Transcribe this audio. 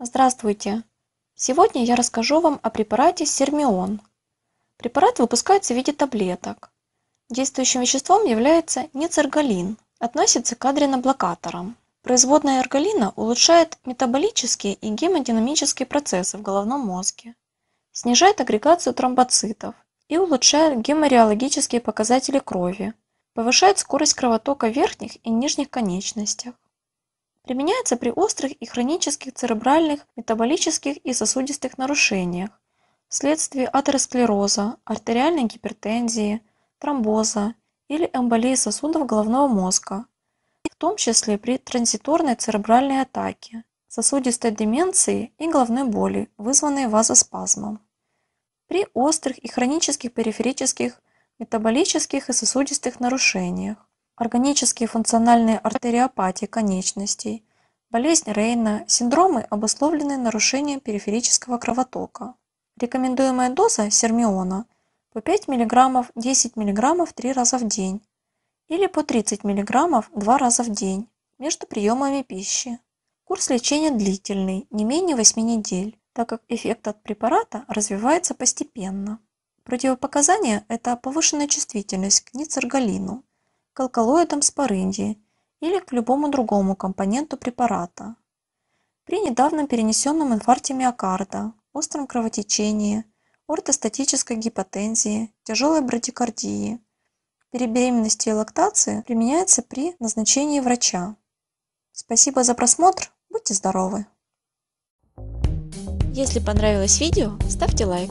Здравствуйте! Сегодня я расскажу вам о препарате Сермион. Препарат выпускается в виде таблеток. Действующим веществом является нецергалин, относится к адреноблокаторам. Производная эргалина улучшает метаболические и гемодинамические процессы в головном мозге, снижает агрегацию тромбоцитов и улучшает гемореологические показатели крови, повышает скорость кровотока в верхних и нижних конечностях. Применяется при острых и хронических церебральных, метаболических и сосудистых нарушениях вследствие атеросклероза, артериальной гипертензии, тромбоза или эмболии сосудов головного мозга, в том числе при транзиторной церебральной атаке, сосудистой деменции и головной боли, вызванной вазоспазмом. При острых и хронических периферических метаболических и сосудистых нарушениях, органические функциональные артериопатии конечностей, болезнь Рейна, синдромы, обусловленные нарушением периферического кровотока. Рекомендуемая доза сермиона по 5 мг 10 мг 3 раза в день или по 30 мг 2 раза в день между приемами пищи. Курс лечения длительный, не менее 8 недель, так как эффект от препарата развивается постепенно. Противопоказания – это повышенная чувствительность к ницергалину – к алкалоидам спориндии или к любому другому компоненту препарата. При недавно перенесенном инфаркте миокарда, остром кровотечении, ортостатической гипотензии, тяжелой брадикардии, при беременности и лактации применяется при назначении врача. Спасибо за просмотр, будьте здоровы! Если понравилось видео, ставьте лайк.